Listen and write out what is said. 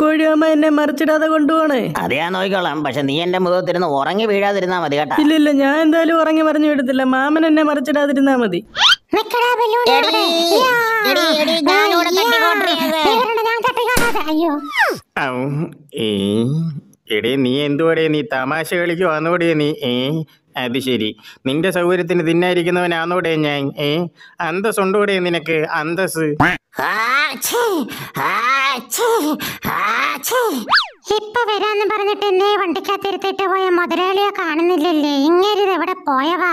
കോഴിയമ്മ എന്നെ മറിച്ചിടാതെ കൊണ്ടുപോണേ അതെയാ നോക്കിക്കോളാം പക്ഷെ നീ എന്റെ മുഖത്തിരുന്ന് ഉറങ്ങി വീഴാതിരുന്നാ മതി കേട്ടാ ഇല്ല ഇല്ല ഞാൻ എന്തായാലും ഉറങ്ങി മറിഞ്ഞു വിടത്തില്ല മാമൻ എന്നെ മറിച്ചിടാതിരുന്നാ മതി നിക്കടാ ബലൂൺ എടി, എടി, എടി, ഞാനിവിടെ യാ. തട്ടിക്കോണ്ടിരിക്കുന്നത്. ഞാൻ തട്ടിക്കോടാതെ. അയ്യോ ഔ, ഏ എടേ നീ എന്തുവടേ നീ തമാശ കളിക്കുവാന്നോടേ നീ ഏ അത് ശരി നിന്റെ സൗകര്യത്തിന് തിന്നായിരിക്കുന്നവനാന്നോടെ ഞാൻ ഏ അന്തസ് ഉണ്ടോടെ നിനക്ക് അന്തസ് ഇപ്പൊ വരാന്ന് പറഞ്ഞിട്ട് എന്നെ വണ്ടിക്കാത്തിരുത്തിട്ട് പോയ മുതലാളിയെ കാണുന്നില്ലല്ലേ ഇങ്ങനെ എവിടെ പോയവാ